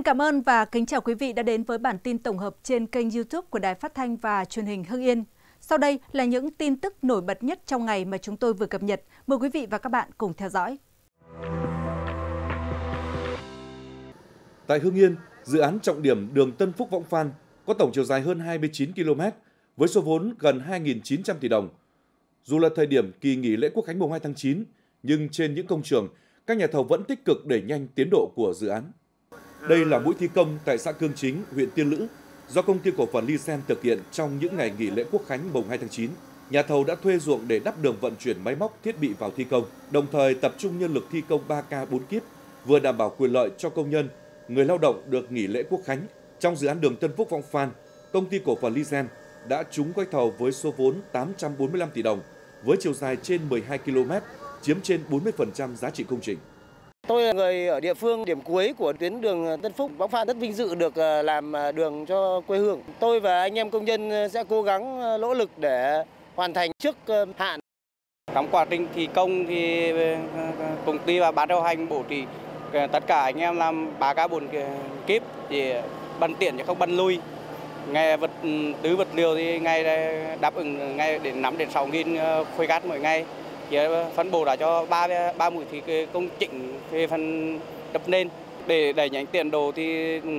Xin cảm ơn và kính chào quý vị đã đến với bản tin tổng hợp trên kênh YouTube của Đài Phát thanh và Truyền hình Hưng Yên. Sau đây là những tin tức nổi bật nhất trong ngày mà chúng tôi vừa cập nhật. Mời quý vị và các bạn cùng theo dõi. Tại Hưng Yên, dự án trọng điểm đường Tân Phúc Võng Phan có tổng chiều dài hơn 29 km với số vốn gần 2.900 tỷ đồng. Dù là thời điểm kỳ nghỉ lễ Quốc khánh mùng 2 tháng 9, nhưng trên những công trường, các nhà thầu vẫn tích cực đẩy nhanh tiến độ của dự án. Đây là mũi thi công tại xã Cương Chính, huyện Tiên Lữ, do công ty cổ phần Sen thực hiện trong những ngày nghỉ lễ Quốc khánh mùng 2 tháng 9. Nhà thầu đã thuê ruộng để đắp đường vận chuyển máy móc thiết bị vào thi công, đồng thời tập trung nhân lực thi công 3K 4 kiếp, vừa đảm bảo quyền lợi cho công nhân, người lao động được nghỉ lễ Quốc khánh. Trong dự án đường Tân Phúc Vọng Phan, công ty cổ phần Sen đã trúng gói thầu với số vốn 845 tỷ đồng, với chiều dài trên 12 km, chiếm trên 40% giá trị công trình. Tôi là người ở địa phương điểm cuối của tuyến đường Tân Phúc, Bắc Phan rất vinh dự được ờ, làm ờ, đường cho quê hương. Tôi và anh em công nhân ờ, sẽ cố gắng nỗ lực để hoàn thành trước hạn. Trong quá trình thi công thì công ty và ban điều hành bổ trí tất cả anh em làm ba ca bồn kíp chỉ bận tiện chứ không bận lui ngày vật ừ, tứ vật liệu thì ngày đáp ứng ngay đến 5 đến 6 nghìn khối gắt mỗi ngày và phân bổ đã cho ba ba mũi thì công trình về phần đập nền để đẩy nhanh tiến đồ thì ừ,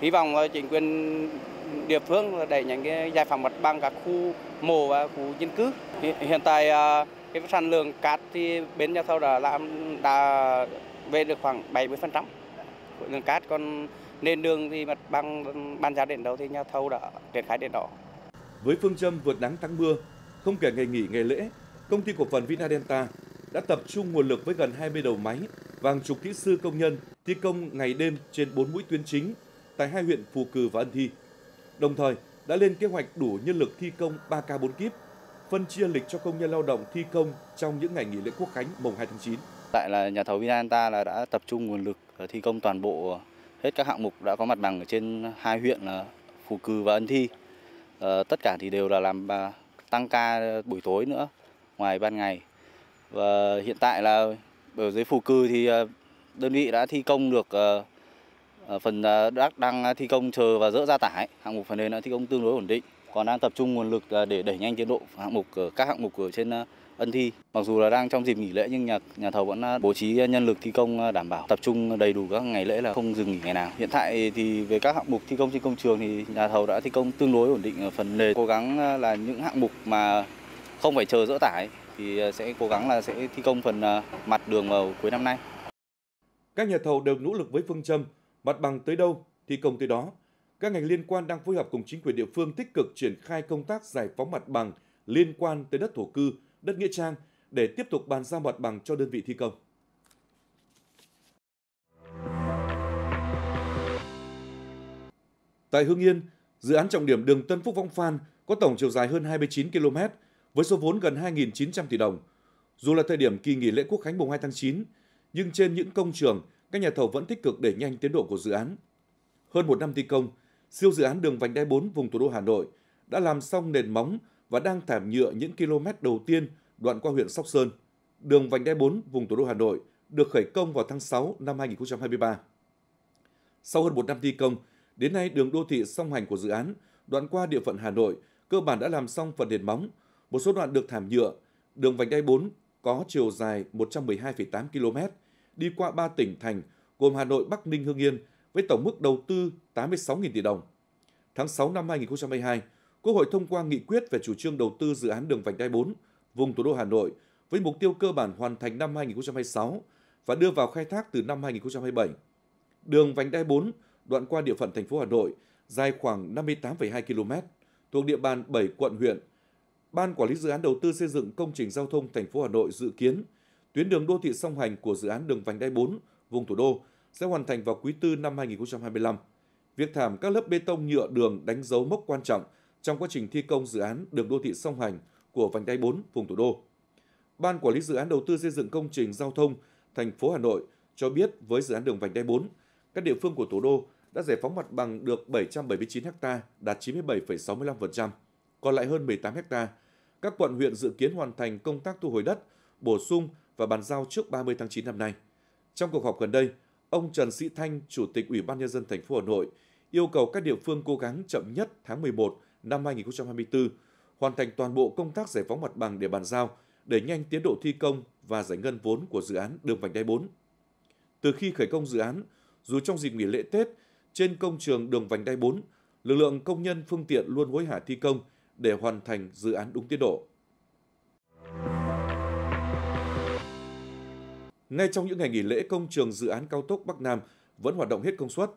hy vọng chính quyền địa phương đẩy nhanh cái giải phóng mặt bằng các khu mồ và khu dân cư hiện tại à, cái sản lượng cát thì bến nhà thầu đã làm đã về được khoảng 70% lượng cát còn nền đường thì mặt bằng ban giá đến đâu thì nhà thầu đã triển khai đến đó với phương châm vượt nắng tăng mưa không kể ngày nghỉ ngày lễ công ty cổ phần Vinadelta đã tập trung nguồn lực với gần 20 đầu máy và hàng chục kỹ sư công nhân thi công ngày đêm trên 4 mũi tuyến chính tại hai huyện Phù Cử và Ân Thi. Đồng thời, đã lên kế hoạch đủ nhân lực thi công 3K 4 kíp, phân chia lịch cho công nhân lao động thi công trong những ngày nghỉ lễ quốc khánh mùng 2 tháng 9. Tại là nhà thầu Vinanta là đã tập trung nguồn lực ờ, thi công toàn bộ ờ, hết các hạng mục đã có mặt bằng ở trên hai huyện là Phù Cử và Ân Thi. Ờ, tất cả thì đều là làm à, tăng ca buổi tối nữa ngoài ban ngày. Và hiện tại là ở dưới phù cư thì ờ, đơn vị đã thi công được ờ, ờ, phần đắc đang thi công chờ và dỡ ra tải. Hạng mục phần nền đã thi công tương đối ổn định. Còn đang tập trung nguồn lực để đẩy nhanh tiến độ hạng mục các hạng mục ở trên ân thi. Mặc dù là đang trong dịp nghỉ lễ nhưng nhà nhà thầu vẫn bố trí nhân lực thi công đảm bảo tập trung đầy đủ các ngày lễ là không dừng nghỉ ngày nào. Hiện tại thì về các hạng mục thi công trên công trường thì nhà thầu đã thi công tương đối ổn định ở phần nền. Cố gắng là những hạng mục mà không phải chờ dỡ tải thì ờ, sẽ cố gắng là sẽ thi công phần ờ, mặt đường vào cuối năm nay. Các nhà thầu đều nỗ lực với phương châm mặt bằng tới đâu thi công tới đó. Các ngành liên quan đang phối hợp cùng chính quyền địa phương tích cực triển khai công tác giải phóng mặt bằng liên quan tới đất thổ cư, đất nghĩa trang để tiếp tục bàn giao mặt bằng cho đơn vị thi công. Tại Hưng Yên, dự án trọng điểm đường Tân Phúc Vong Phan có tổng chiều dài hơn 29 km, với số vốn gần 2.900 tỷ đồng. Dù là thời điểm kỳ nghỉ lễ Quốc khánh mùng 2 tháng 9, nhưng trên những công trường, các nhà thầu vẫn tích cực đẩy nhanh tiến độ của dự án. Hơn một năm thi công, siêu dự án đường vành đai 4 vùng thủ đô Hà Nội đã làm xong nền móng và đang thảm nhựa những km đầu tiên đoạn qua huyện Sóc Sơn. Đường vành đai 4 vùng thủ đô Hà Nội được khởi công vào tháng 6 năm 2023. Sau hơn một năm thi công, đến nay đường đô thị song hành của dự án đoạn qua địa phận Hà Nội cơ bản đã làm xong phần nền móng, một số đoạn được thảm nhựa, đường vành đai 4 có chiều dài 112,8 km, đi qua 3 tỉnh thành gồm Hà Nội, Bắc Ninh, Hưng Yên với tổng mức đầu tư 86.000 tỷ đồng. Tháng 6 năm 2022, Quốc hội thông qua nghị quyết về chủ trương đầu tư dự án đường vành đai 4 vùng thủ đô Hà Nội với mục tiêu cơ bản hoàn thành năm 2026 và đưa vào khai thác từ năm 2027. Đường vành đai 4 đoạn qua địa phận thành phố Hà Nội dài khoảng 58,2 km, thuộc địa bàn 7 quận huyện – Ban quản lý dự án đầu tư xây dựng công trình giao thông thành phố Hà Nội dự kiến tuyến đường đô thị song hành của dự án đường vành đai 4 vùng thủ đô sẽ hoàn thành vào quý tư năm 2025. Việc thảm các lớp bê tông nhựa đường đánh dấu mốc quan trọng trong quá trình thi công dự án đường đô thị song hành của vành đai 4 vùng thủ đô. Ban quản lý dự án đầu tư xây dựng công trình giao thông thành phố Hà Nội cho biết với dự án đường vành đai 4, các địa phương của thủ đô đã giải phóng mặt bằng được 779 ha, đạt 97,65%, còn lại hơn 18 ha các quận huyện dự kiến hoàn thành công tác thu hồi đất, bổ sung và bàn giao trước 30 tháng 9 năm nay. Trong cuộc họp gần đây, ông Trần Sĩ Thanh, Chủ tịch Ủy ban nhân dân thành phố Hà Nội, yêu cầu các địa phương cố gắng chậm nhất tháng 11 năm 2024 hoàn thành toàn bộ công tác giải phóng mặt bằng để bàn giao để nhanh tiến độ thi công và giải ngân vốn của dự án đường vành đai 4. Từ khi khởi công dự án, dù trong dịp nghỉ lễ Tết, trên công trường đường vành đai 4, lực lượng công nhân phương tiện luôn hối hả thi công – để hoàn thành dự án đúng tiến độ. Ngay trong những ngày nghỉ lễ, công trường dự án cao tốc Bắc Nam vẫn hoạt động hết công suất.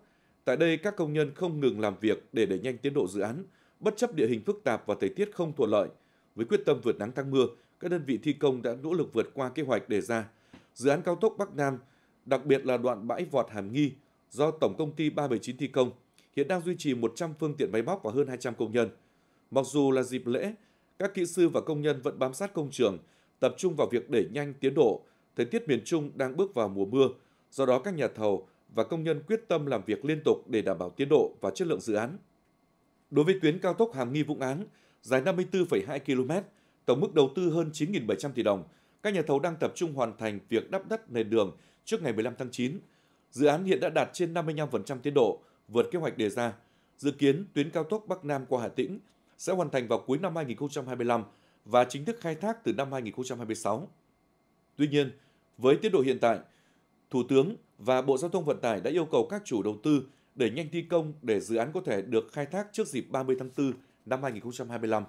Tại đây, các công nhân không ngừng làm việc để đẩy nhanh tiến độ dự án, bất chấp địa hình phức tạp và thời tiết không thuận lợi. Với quyết tâm vượt nắng tăng mưa, các đơn vị thi công đã nỗ lực vượt qua kế hoạch đề ra. Dự án cao tốc Bắc Nam, đặc biệt là đoạn bãi vọt Hàm Nghi, do Tổng công ty 379 thi công, hiện đang duy trì 100 phương tiện máy móc và hơn 200 công nhân. Mặc dù là dịp lễ, các kỹ sư và công nhân vẫn bám sát công trường, tập trung vào việc đẩy nhanh tiến độ. Thời tiết miền Trung đang bước vào mùa mưa, do đó các nhà thầu và công nhân quyết tâm làm việc liên tục để đảm bảo tiến độ và chất lượng dự án. Đối với tuyến cao tốc Hàm Nghi Vũng Áng, dài 54,2 km, tổng mức đầu tư hơn 9.700 tỷ đồng, các nhà thầu đang tập trung hoàn thành việc đắp đất nền đường trước ngày 15 tháng 9. Dự án hiện đã đạt trên 55% tiến độ, vượt kế hoạch đề ra. Dự kiến tuyến cao tốc Bắc Nam qua Hà Tĩnh sẽ hoàn thành vào cuối năm 2025 và chính thức khai thác từ năm 2026. Tuy nhiên, với tiến độ hiện tại, Thủ tướng và Bộ Giao thông Vận tải đã yêu cầu các chủ đầu tư để nhanh thi công để dự án có thể được khai thác trước dịp 30 tháng 4 năm 2025.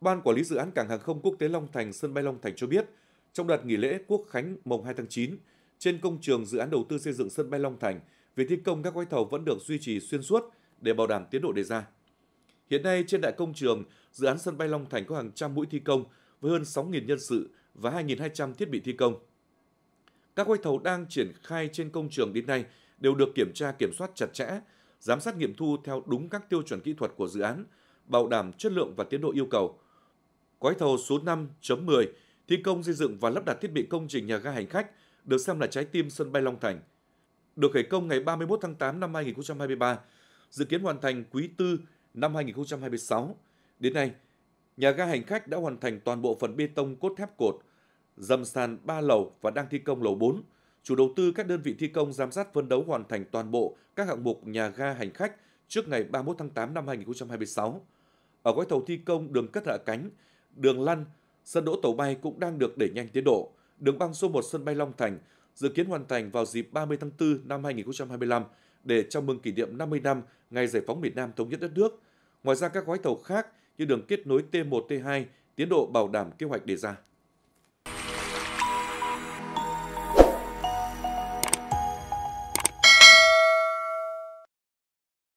Ban Quản lý Dự án Cảng Hàng không Quốc tế Long Thành, sân bay Long Thành cho biết, trong đợt nghỉ lễ Quốc Khánh mùng 2 tháng 9, trên công trường dự án đầu tư xây dựng sân bay Long Thành – việc thi công các gói thầu vẫn được duy trì xuyên suốt để bảo đảm tiến độ đề ra. Hiện nay trên đại công trường, dự án sân bay Long Thành có hàng trăm mũi thi công với hơn 6.000 nhân sự và 2.200 thiết bị thi công. Các gói thầu đang triển khai trên công trường đến nay đều được kiểm tra kiểm soát chặt chẽ, giám sát nghiệm thu theo đúng các tiêu chuẩn kỹ thuật của dự án, bảo đảm chất lượng và tiến độ yêu cầu. Gói thầu số 5.10 thi công xây dựng và lắp đặt thiết bị công trình nhà ga hành khách được xem là trái tim sân bay Long Thành – được khởi công ngày 31 tháng 8 năm 2023, dự kiến hoàn thành quý tư năm 2026. Đến nay, nhà ga hành khách đã hoàn thành toàn bộ phần bê tông cốt thép cột, dầm sàn 3 lầu và đang thi công lầu 4. Chủ đầu tư các đơn vị thi công giám sát phân đấu hoàn thành toàn bộ các hạng mục nhà ga hành khách trước ngày 31 tháng 8 năm 2026. Ở gói thầu thi công đường cất hạ cánh, đường lăn, sân đỗ tàu bay cũng đang được đẩy nhanh tiến độ. Đường băng số 1 sân bay Long Thành dự kiến hoàn thành vào dịp 30 tháng 4 năm 2025 để chào mừng kỷ niệm 50 năm ngày giải phóng miền Nam thống nhất đất nước. Ngoài ra các gói thầu khác như đường kết nối T1, T2 tiến độ bảo đảm kế hoạch đề ra.